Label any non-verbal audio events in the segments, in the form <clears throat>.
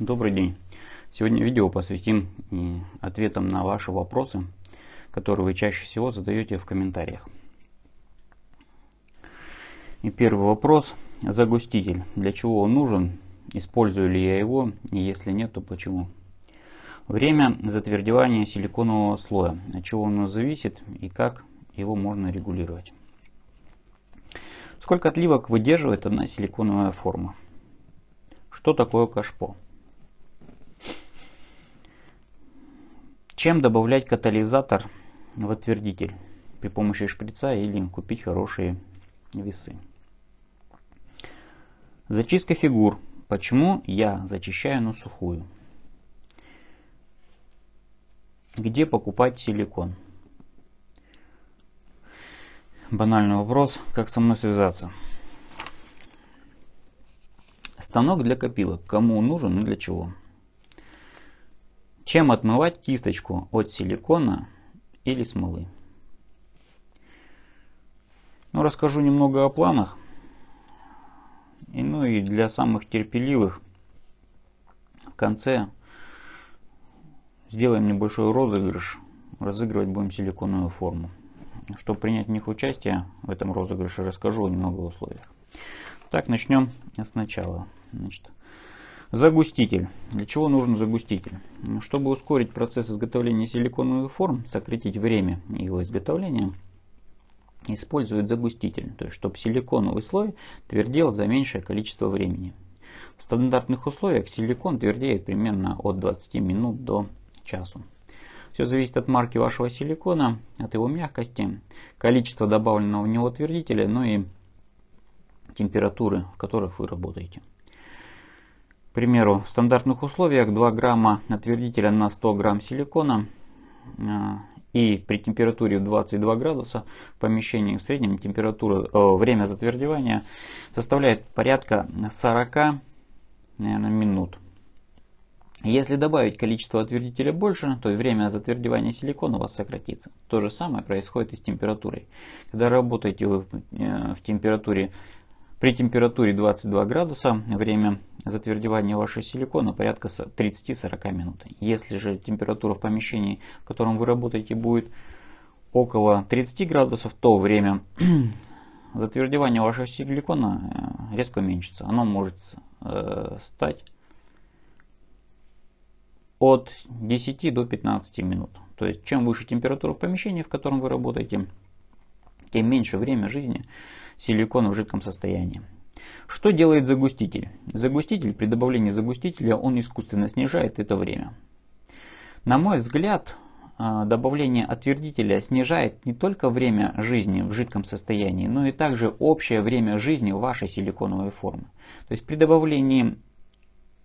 Добрый день! Сегодня видео посвятим э, ответам на ваши вопросы, которые вы чаще всего задаете в комментариях. И первый вопрос. Загуститель. Для чего он нужен? Использую ли я его? И если нет, то почему? Время затвердевания силиконового слоя. От чего оно зависит и как его можно регулировать? Сколько отливок выдерживает одна силиконовая форма? Что такое кашпо? Чем добавлять катализатор в отвердитель при помощи шприца или купить хорошие весы. Зачистка фигур. Почему я зачищаю на сухую? Где покупать силикон? Банальный вопрос, как со мной связаться? Станок для копилок. Кому нужен и для чего? Чем отмывать кисточку от силикона или смолы? Ну, расскажу немного о планах. И, ну и для самых терпеливых в конце сделаем небольшой розыгрыш. Разыгрывать будем силиконовую форму. Чтобы принять в них участие в этом розыгрыше, расскажу немного о условиях. Так, начнем сначала. Значит, Загуститель. Для чего нужен загуститель? Ну, чтобы ускорить процесс изготовления силиконовых форм, сократить время его изготовления, используют загуститель, то есть чтобы силиконовый слой твердел за меньшее количество времени. В стандартных условиях силикон твердеет примерно от 20 минут до часу. Все зависит от марки вашего силикона, от его мягкости, количества добавленного в него твердителя, ну и температуры, в которых вы работаете примеру, в стандартных условиях 2 грамма отвердителя на 100 грамм силикона э, и при температуре в 22 градуса в помещении в среднем температура, э, время затвердевания составляет порядка 40 наверное, минут. Если добавить количество отвердителя больше, то время затвердевания силикона у вас сократится. То же самое происходит и с температурой. Когда работаете вы э, в температуре, при температуре 22 градуса, время затвердевания вашего силикона порядка 30-40 минут. Если же температура в помещении, в котором вы работаете, будет около 30 градусов, то время <clears throat> затвердевания вашего силикона э, резко уменьшится. Оно может э, стать от 10 до 15 минут. То есть чем выше температура в помещении, в котором вы работаете, тем меньше время жизни силикона в жидком состоянии. Что делает загуститель? Загуститель, при добавлении загустителя, он искусственно снижает это время. На мой взгляд, а, добавление отвердителя снижает не только время жизни в жидком состоянии, но и также общее время жизни вашей силиконовой формы. То есть при добавлении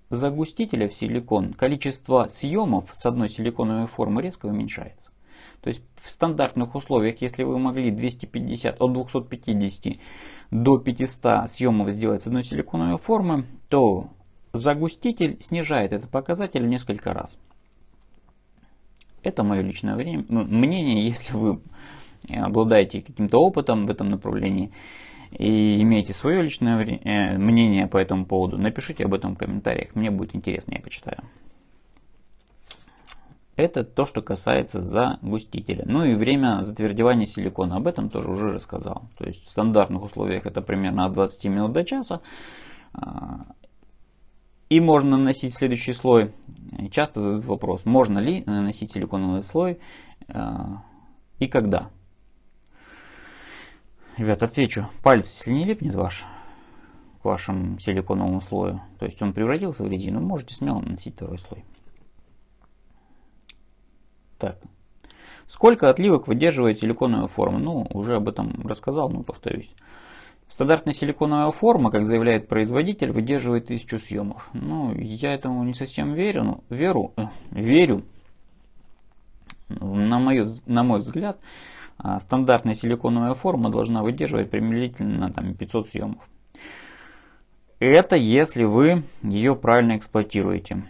загустителя в силикон количество съемов с одной силиконовой формы резко уменьшается. То есть в стандартных условиях, если вы могли 250, от 250 до 500 съемов сделать с одной силиконовой формы, то загуститель снижает этот показатель в несколько раз. Это мое личное ну, мнение, <laughs> если вы э, обладаете каким-то опытом в этом направлении и имеете свое личное э, мнение по этому поводу, напишите об этом в комментариях, мне будет интересно, я почитаю. Это то, что касается загустителя. Ну и время затвердевания силикона. Об этом тоже уже рассказал. То есть в стандартных условиях это примерно от 20 минут до часа. А, и можно наносить следующий слой. Часто задают вопрос, можно ли наносить силиконовый слой а, и когда. Ребят, отвечу. Палец, если не липнет ваш к вашему силиконовому слою, то есть он превратился в резину, можете смело наносить второй слой. Так. Сколько отливок выдерживает силиконовая форма? Ну, уже об этом рассказал, но повторюсь. Стандартная силиконовая форма, как заявляет производитель, выдерживает тысячу съемов. Ну, я этому не совсем верю, но веру, э, верю. На, мою, на мой взгляд, а, стандартная силиконовая форма должна выдерживать приблизительно там, 500 съемов. Это если вы ее правильно эксплуатируете.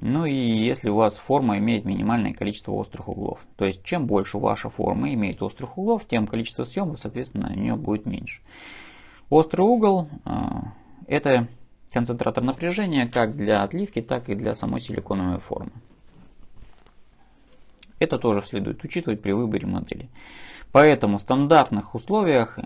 Ну и если у вас форма имеет минимальное количество острых углов, то есть чем больше ваша форма имеет острых углов, тем количество съемок, соответственно, у нее будет меньше. Острый угол э, – это концентратор напряжения как для отливки, так и для самой силиконовой формы. Это тоже следует учитывать при выборе модели. Поэтому в стандартных условиях э,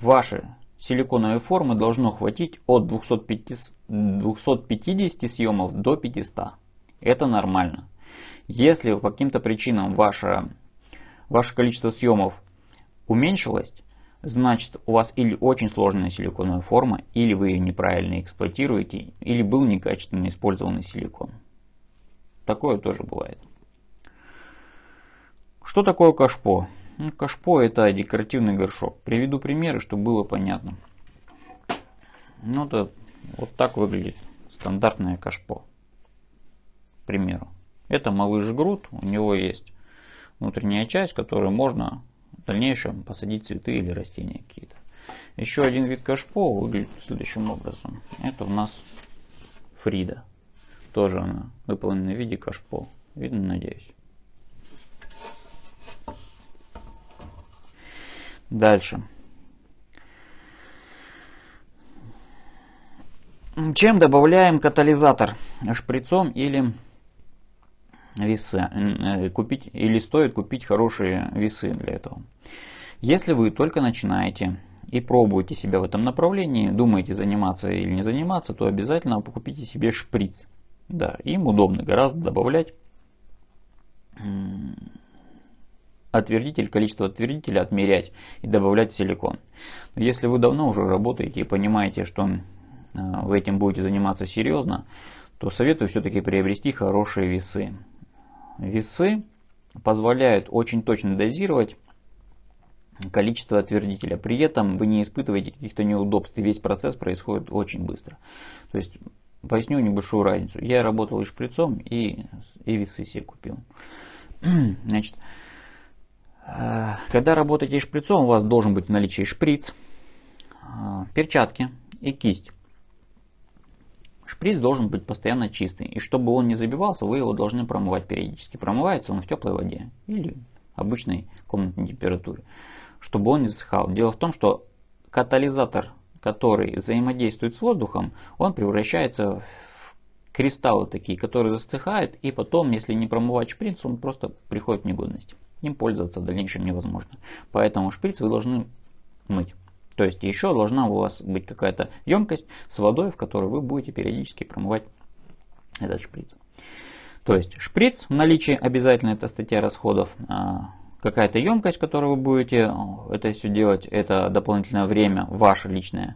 ваши силиконовой формы должно хватить от 250, 250 съемов до 500. Это нормально. Если по каким-то причинам ваше, ваше количество съемов уменьшилось, значит у вас или очень сложная силиконовая форма, или вы ее неправильно эксплуатируете, или был некачественно использованный силикон. Такое тоже бывает. Что такое кашпо? Ну, кашпо это декоративный горшок. Приведу примеры, чтобы было понятно. Ну, это вот так выглядит стандартное кашпо. К примеру. Это малыш груд, у него есть внутренняя часть, которую можно в дальнейшем посадить цветы или растения какие-то. Еще один вид кашпо выглядит следующим образом. Это у нас Фрида. Тоже она выполнена в виде кашпо. Видно, надеюсь. Дальше. Чем добавляем катализатор? Шприцом или весы? Э, купить, или стоит купить хорошие весы для этого? Если вы только начинаете и пробуете себя в этом направлении, думаете заниматься или не заниматься, то обязательно покупите себе шприц. Да, им удобно гораздо добавлять отвердитель, количество отвердителя отмерять и добавлять силикон. Но если вы давно уже работаете и понимаете, что э, вы этим будете заниматься серьезно, то советую все-таки приобрести хорошие весы. Весы позволяют очень точно дозировать количество отвердителя. При этом вы не испытываете каких-то неудобств, и весь процесс происходит очень быстро. То есть, поясню небольшую разницу. Я работал и шприцом, и, и весы себе купил. <clears throat> Значит, Э, когда работаете шприцом, у вас должен быть в наличии шприц, э, перчатки и кисть. Шприц должен быть постоянно чистый. И чтобы он не забивался, вы его должны промывать периодически. Промывается он в теплой воде или обычной комнатной температуре, чтобы он не засыхал. Дело в том, что катализатор, который взаимодействует с воздухом, он превращается в кристаллы такие, которые застыхают, и потом, если не промывать шприц, он просто приходит в негодность. Им пользоваться в дальнейшем невозможно. Поэтому шприц вы должны мыть. То есть еще должна у вас быть какая-то емкость с водой, в которой вы будете периодически промывать этот шприц. То есть шприц в наличии обязательно это статья расходов, а, какая-то емкость, которую вы будете а, это все делать, это дополнительное время ваше личное.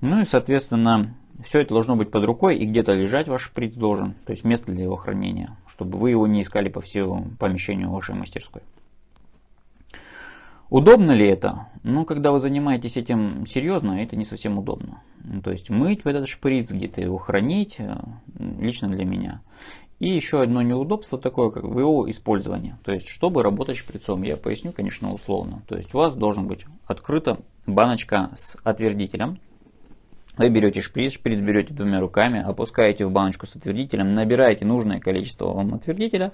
Ну и соответственно все это должно быть под рукой и где-то лежать ваш шприц должен, то есть место для его хранения, чтобы вы его не искали по всему помещению вашей мастерской. Удобно ли это? Ну, когда вы занимаетесь этим серьезно, это не совсем удобно. Ну, то есть мыть этот шприц, где-то его хранить, э, лично для меня. И еще одно неудобство такое, как в его использование. То есть, чтобы работать шприцом, я поясню, конечно, условно. То есть у вас должен быть открыта баночка с отвердителем, вы берете шприц, шприц берете двумя руками, опускаете в баночку с отвердителем, набираете нужное количество вам отвердителя,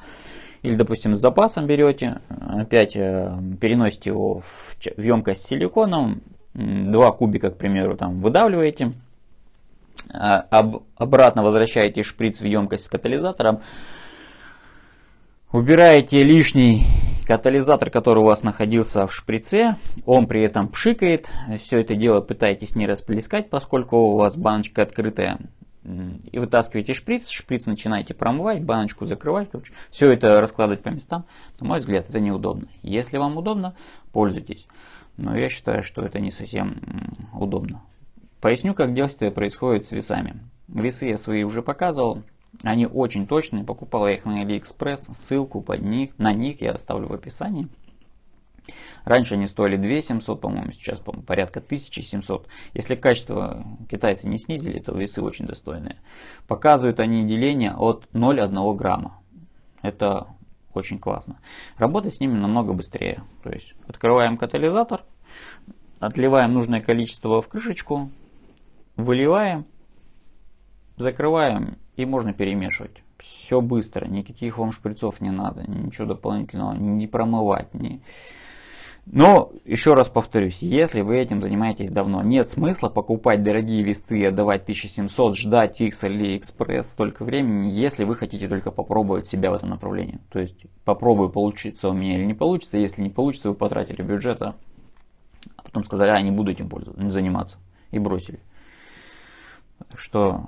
или, допустим, с запасом берете, опять э, переносите его в, емкость с силиконом, два кубика, к примеру, там выдавливаете, а, об, обратно возвращаете шприц в емкость с катализатором, убираете лишний катализатор, который у вас находился в шприце, он при этом пшикает. Все это дело пытаетесь не расплескать, поскольку у вас баночка открытая. И вытаскиваете шприц, шприц начинаете промывать, баночку закрывать, короче, все это раскладывать по местам. На мой взгляд, это неудобно. Если вам удобно, пользуйтесь. Но я считаю, что это не совсем удобно. Поясню, как действие происходит с весами. Весы я свои уже показывал. Они очень точные, покупал я их на AliExpress, ссылку под них, на них я оставлю в описании. Раньше они стоили 2700, по-моему, сейчас по порядка 1700. Если качество китайцы не снизили, то весы очень достойные. Показывают они деление от 0,1 грамма. Это очень классно. Работать с ними намного быстрее. То есть открываем катализатор, отливаем нужное количество в крышечку, выливаем, закрываем и можно перемешивать. Все быстро, никаких вам шприцов не надо, ничего дополнительного не промывать. Не... Но, еще раз повторюсь, если вы этим занимаетесь давно, нет смысла покупать дорогие листы и отдавать 1700, ждать их с AliExpress столько времени, если вы хотите только попробовать себя в этом направлении. То есть, попробую, получится у меня или не получится. Если не получится, вы потратили бюджета, а потом сказали, а, не буду этим пользоваться, не заниматься. И бросили. Так что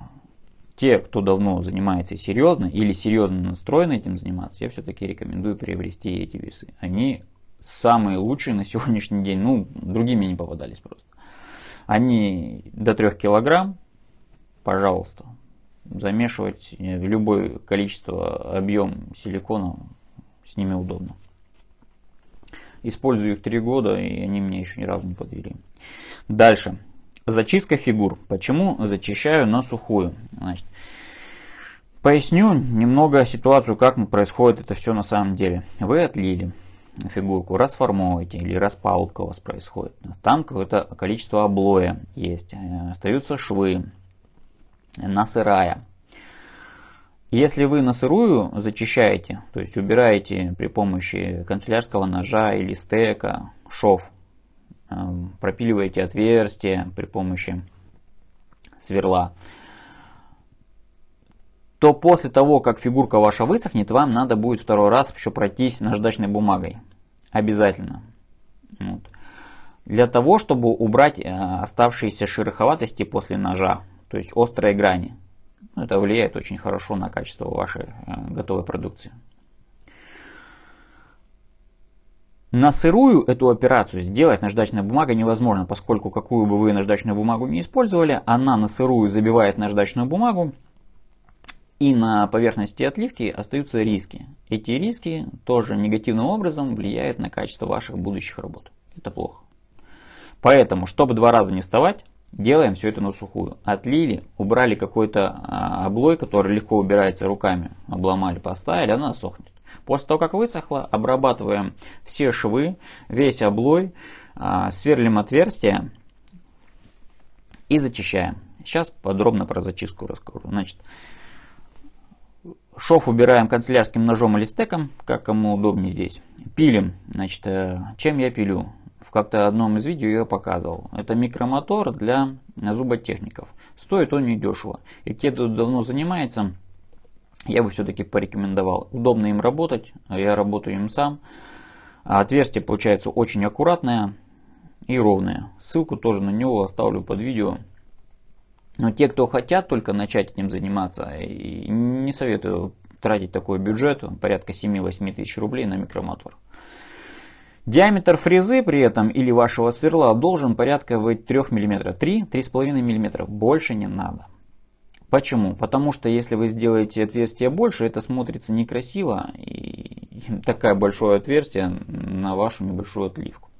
те, кто давно занимается серьезно или серьезно настроен этим заниматься, я все-таки рекомендую приобрести эти весы. Они самые лучшие на сегодняшний день, ну, другими не попадались просто. Они до 3 килограмм, пожалуйста, замешивать э, в любое количество, объем силикона с ними удобно. Использую их 3 года, и они меня еще ни разу не подвели. Дальше. Зачистка фигур. Почему зачищаю на сухую? Значит, поясню немного ситуацию, как происходит это все на самом деле. Вы отлили фигурку, расформовываете или распалубка у вас происходит. Там какое-то количество облоя есть, э, остаются швы на сырая. Если вы на сырую зачищаете, то есть убираете при помощи канцелярского ножа или стека шов, пропиливаете отверстие при помощи сверла, то после того, как фигурка ваша высохнет, вам надо будет второй раз еще пройтись наждачной бумагой. Обязательно. Вот. Для того, чтобы убрать э, оставшиеся шероховатости после ножа, то есть острые грани. Это влияет очень хорошо на качество вашей э, готовой продукции. На сырую эту операцию сделать наждачная бумага невозможно, поскольку какую бы вы наждачную бумагу не использовали, она на сырую забивает наждачную бумагу, и на поверхности отливки остаются риски. Эти риски тоже негативным образом влияют на качество ваших будущих работ. Это плохо. Поэтому, чтобы два раза не вставать, делаем все это на сухую. Отлили, убрали какой-то а, облой, который легко убирается руками, обломали, поставили, она сохнет. После того, как высохло, обрабатываем все швы, весь облой, а, сверлим отверстия и зачищаем. Сейчас подробно про зачистку расскажу. Значит, шов убираем канцелярским ножом или стеком, как кому удобнее здесь. Пилим. Значит, э, чем я пилю? В как-то одном из видео я показывал. Это микромотор для зуботехников. Стоит он недешево. И те, кто давно занимается, я бы все-таки порекомендовал. Удобно им работать, а я работаю им сам. А отверстие получается очень аккуратное и ровное. Ссылку тоже на него оставлю под видео. Но те, кто хотят только начать этим заниматься, не советую тратить такой бюджет, порядка 7-8 тысяч рублей на микромотор. Диаметр фрезы при этом или вашего сверла должен порядка быть 3 мм, 3-3,5 мм, больше не надо. Почему? Потому что если вы сделаете отверстие больше, это смотрится некрасиво, и <laughs> такое большое отверстие на вашу небольшую отливку.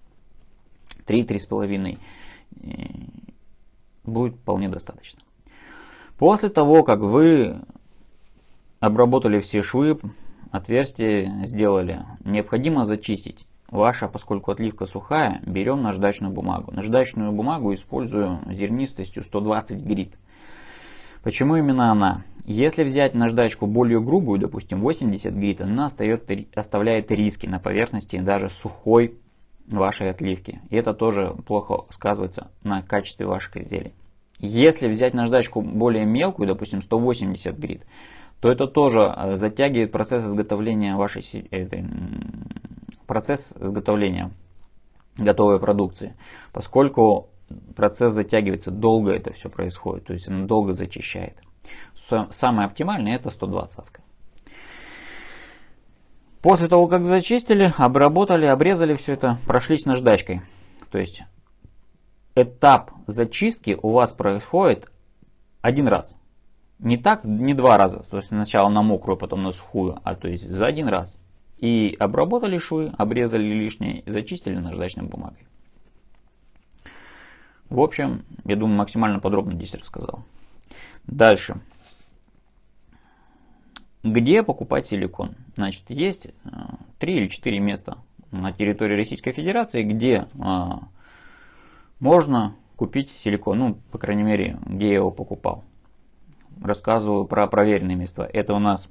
3-3,5 э, будет вполне достаточно. После того, как вы обработали все швы, отверстие сделали, необходимо зачистить. Ваша, поскольку отливка сухая, берем наждачную бумагу. Наждачную бумагу использую зернистостью 120 грит. Почему именно она? Если взять наждачку более грубую, допустим 80 грит, она остает, оставляет риски на поверхности даже сухой вашей отливки. И это тоже плохо сказывается на качестве ваших изделий. Если взять наждачку более мелкую, допустим 180 грит, то это тоже э, затягивает процесс изготовления вашей процесс изготовления готовой продукции, поскольку процесс затягивается, долго это все происходит, то есть она долго зачищает. Самое оптимальное это 120. -ка. После того, как зачистили, обработали, обрезали все это, прошлись наждачкой. То есть этап зачистки у вас происходит один раз. Не так, не два раза. То есть сначала на мокрую, потом на сухую, а то есть за один раз. И обработали швы, обрезали лишнее, зачистили наждачной бумагой. В общем, я думаю, максимально подробно здесь рассказал. Дальше. Где покупать силикон? Значит, есть э, три или четыре места на территории Российской Федерации, где а, можно купить силикон. Ну, по крайней мере, где я его покупал. Рассказываю про проверенные места. Это у нас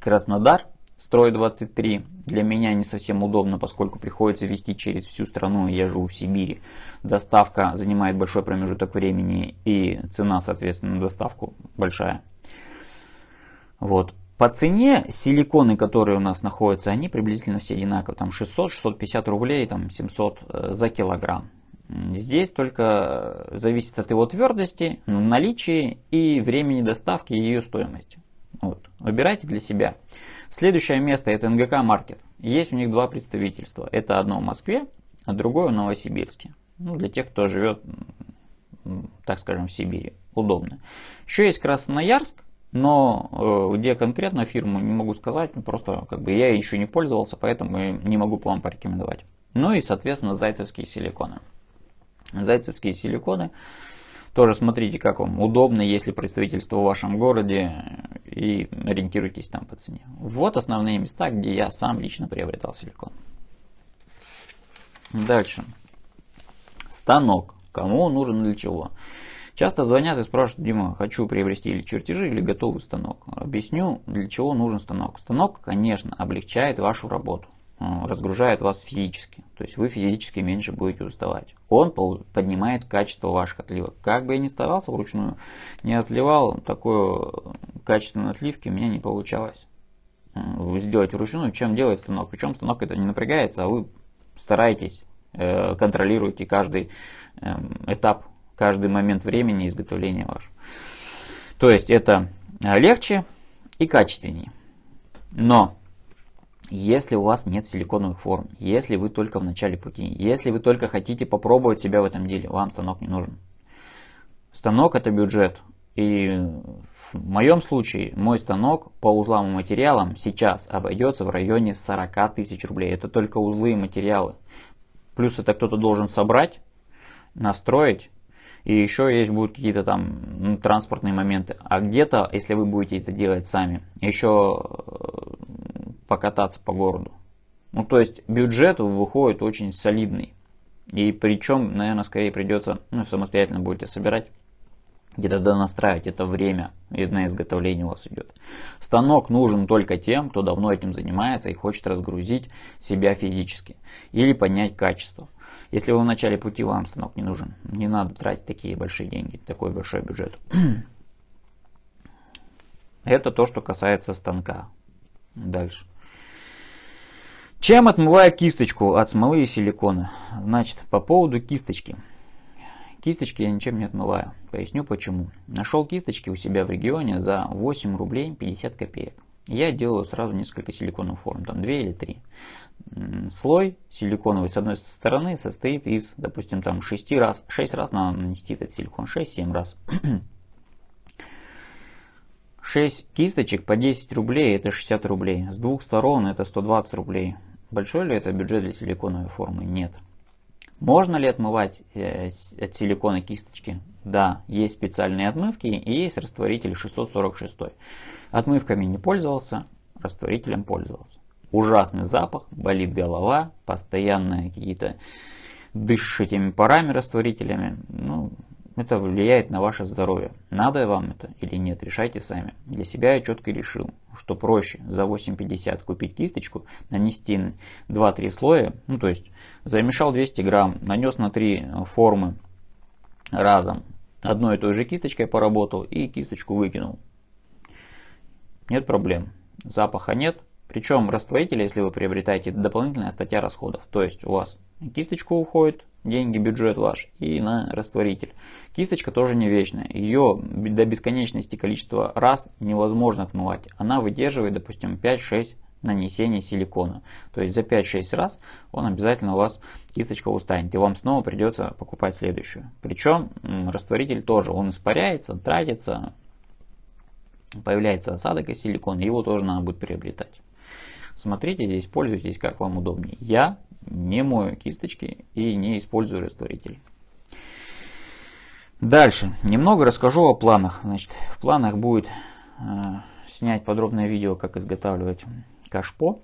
Краснодар, Строй 23 для меня не совсем удобно, поскольку приходится вести через всю страну, я живу в Сибири. Доставка занимает большой промежуток времени и цена, соответственно, на доставку большая. Вот. По цене силиконы, которые у нас находятся, они приблизительно все одинаковые. Там 600-650 рублей, там 700 э, за килограмм. Здесь только зависит от его твердости, ну, наличия и времени доставки и ее стоимости. Вот. Выбирайте для себя. Следующее место это НГК Маркет. Есть у них два представительства. Это одно в Москве, а другое в Новосибирске. Ну, для тех, кто живет, так скажем, в Сибири. Удобно. Еще есть Красноярск, но э, где конкретно фирму не могу сказать, просто как бы я еще не пользовался, поэтому не могу по вам порекомендовать. Ну и, соответственно, зайцевские силиконы. Зайцевские силиконы. Тоже смотрите, как вам удобно, если представительство в вашем городе, и ориентируйтесь там по цене. Вот основные места, где я сам лично приобретал силикон. Дальше. Станок. Кому нужен для чего? Часто звонят и спрашивают, Дима, хочу приобрести или чертежи, или готовый станок. Объясню, для чего нужен станок. Станок, конечно, облегчает вашу работу разгружает вас физически, то есть вы физически меньше будете уставать. Он поднимает качество ваших отливок. Как бы я ни старался вручную, не отливал, такое качественной отливки у меня не получалось сделать вручную, чем делает станок. Причем станок это не напрягается, а вы стараетесь, э, контролируете каждый эм, этап, каждый момент времени изготовления вашего. То есть это э, легче и качественнее. Но если у вас нет силиконовых форм, если вы только в начале пути, если вы только хотите попробовать себя в этом деле, вам станок не нужен. Станок это бюджет. И в моем случае мой станок по узлам и материалам сейчас обойдется в районе 40 тысяч рублей. Это только узлы и материалы. Плюс это кто-то должен собрать, настроить, и еще есть будут какие-то там ну, транспортные моменты. А где-то, если вы будете это делать сами, еще э, покататься по городу. Ну, то есть бюджет выходит очень солидный. И причем, наверное, скорее придется, ну, самостоятельно будете собирать, где-то донастраивать это время, и на изготовление у вас идет. Станок нужен только тем, кто давно этим занимается и хочет разгрузить себя физически или поднять качество. Если вы в начале пути, вам станок не нужен. Не надо тратить такие большие деньги, такой большой бюджет. <clears throat> Это то, что касается станка. Дальше. Чем отмываю кисточку от смолы и силикона? Значит, по поводу кисточки. Кисточки я ничем не отмываю. Поясню почему. Нашел кисточки у себя в регионе за 8 рублей 50 копеек. Я делаю сразу несколько силиконовых форм, там 2 или 3. Слой силиконовый с одной стороны состоит из, допустим, там 6 раз, 6 раз надо нанести этот силикон, 6-7 раз. 6 <clears throat> кисточек по 10 рублей это 60 рублей. С двух сторон это 120 рублей. Большой ли это бюджет для силиконовой формы? Нет. Можно ли отмывать э, от силикона кисточки? Да, есть специальные отмывки и есть растворитель 646. Отмывками не пользовался, растворителем пользовался. Ужасный запах, болит голова, постоянные какие-то этими парами растворителями. Ну, это влияет на ваше здоровье. Надо вам это или нет, решайте сами. Для себя я четко решил, что проще за 8,50 купить кисточку, нанести 2-3 слоя, ну то есть замешал 200 грамм, нанес на 3 формы разом, одной и той же кисточкой поработал и кисточку выкинул. Нет проблем. Запаха нет, причем растворитель, если вы приобретаете, дополнительная статья расходов. То есть у вас на кисточку уходит деньги, бюджет ваш, и на растворитель. Кисточка тоже не вечная. Ее до бесконечности количество раз невозможно отмывать. Она выдерживает, допустим, 5-6 нанесений силикона. То есть за 5-6 раз он обязательно у вас кисточка устанет, и вам снова придется покупать следующую. Причем растворитель тоже, он испаряется, тратится, появляется осадок из силикона, его тоже надо будет приобретать. Смотрите здесь, пользуйтесь как вам удобнее. Я не мою кисточки и не использую растворитель. Дальше. Немного расскажу о планах. Значит, в планах будет э, снять подробное видео, как изготавливать кашпо.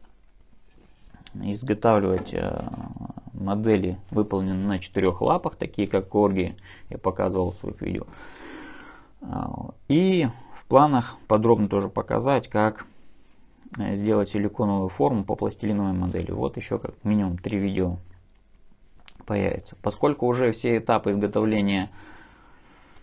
Изготавливать э, модели, выполненные на четырех лапах, такие как корги, я показывал в своих видео. Э, и в планах подробно тоже показать, как Э, сделать силиконовую форму по пластилиновой модели. Вот еще как минимум три видео появится. Поскольку уже все этапы изготовления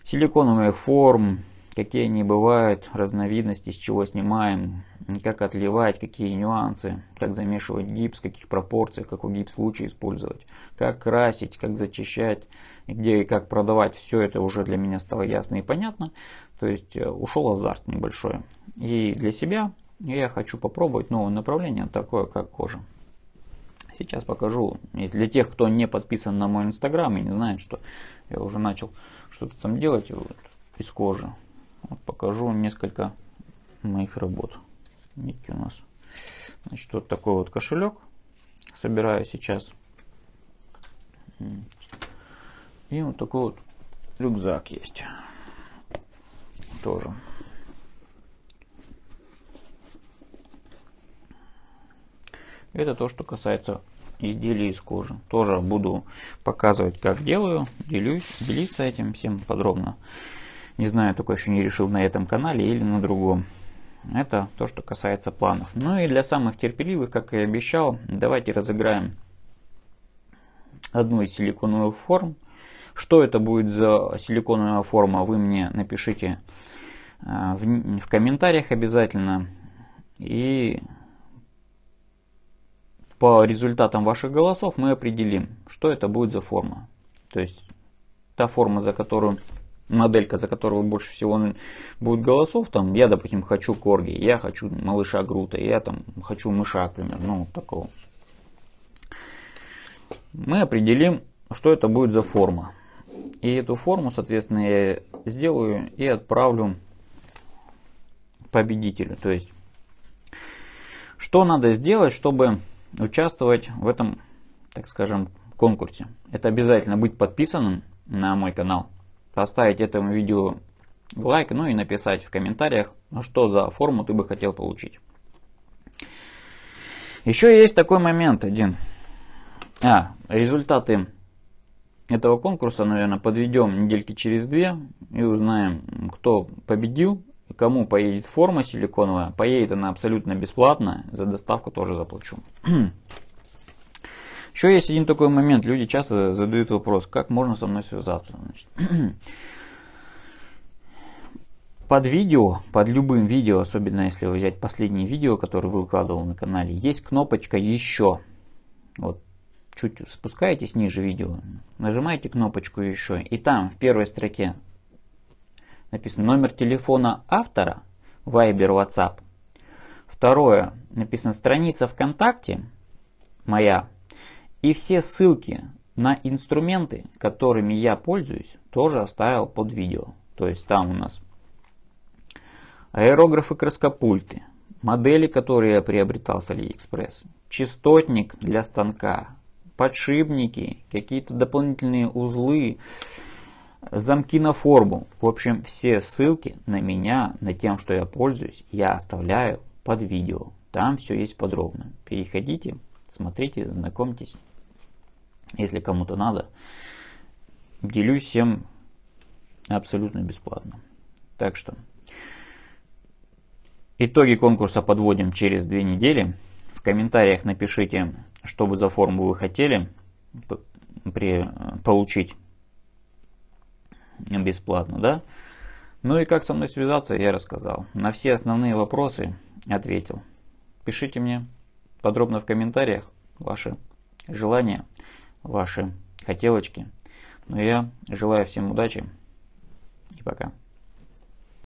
силиконовых форм, какие они бывают, разновидности, с чего снимаем, как отливать, какие нюансы, как замешивать гипс, в каких пропорциях, какой гипс лучше использовать, как красить, как зачищать, где и как продавать, все это уже для меня стало ясно и понятно. То есть э, ушел азарт небольшой. И для себя я хочу попробовать новое направление, такое как кожа. Сейчас покажу. для тех, кто не подписан на мой инстаграм и не знает, что я уже начал что-то там делать вот, из кожи. Вот, покажу несколько моих работ. Видите, у нас значит, вот такой вот кошелек. Собираю сейчас. И вот такой вот рюкзак есть. Тоже. Это то, что касается изделий из кожи. Тоже буду показывать, как делаю, делюсь, делиться этим всем подробно. Не знаю, только еще не решил на этом канале или на другом. Это то, что касается планов. Ну и для самых терпеливых, как и обещал, давайте разыграем одну из силиконовых форм. Что это будет за силиконовая форма, вы мне напишите э, в, в комментариях обязательно. И по результатам ваших голосов мы определим, что это будет за форма. То есть та форма, за которую моделька, за которую больше всего будет голосов, там, я, допустим, хочу корги, я хочу малыша Грута, я там хочу мыша, например, ну, вот такого. Мы определим, что это будет за форма. И эту форму, соответственно, я сделаю и отправлю победителю. То есть, что надо сделать, чтобы участвовать в этом, так скажем, конкурсе. Это обязательно быть подписанным на мой канал, поставить этому видео лайк, ну и написать в комментариях, ну, что за форму ты бы хотел получить. Еще есть такой момент один. А, результаты этого конкурса, наверное, подведем недельки через две и узнаем, кто победил кому поедет форма силиконовая, поедет она абсолютно бесплатно, за доставку тоже заплачу. <clears throat> Еще есть один такой момент, люди часто задают вопрос, как можно со мной связаться. Значит, <clears throat> под видео, под любым видео, особенно если взять последнее видео, которое вы выкладывал на канале, есть кнопочка «Еще». Вот чуть спускаетесь ниже видео, нажимаете кнопочку «Еще», и там в первой строке написано номер телефона автора, Viber, WhatsApp. Второе, написано страница ВКонтакте, моя, и все ссылки на инструменты, которыми я пользуюсь, тоже оставил под видео. То есть там у нас аэрографы краскопульты, модели, которые я приобретал с AliExpress, частотник для станка, подшипники, какие-то дополнительные узлы, замки на форму. В общем, все ссылки на меня, на тем, что я пользуюсь, я оставляю под видео. Там все есть подробно. Переходите, смотрите, знакомьтесь. Если кому-то надо, делюсь всем абсолютно бесплатно. Так что, итоги конкурса подводим через две недели. В комментариях напишите, что бы за форму вы хотели при, получить бесплатно, да? Ну и как со мной связаться, я рассказал. На все основные вопросы ответил. Пишите мне подробно в комментариях ваши желания, ваши хотелочки. Но ну, я желаю всем удачи и пока.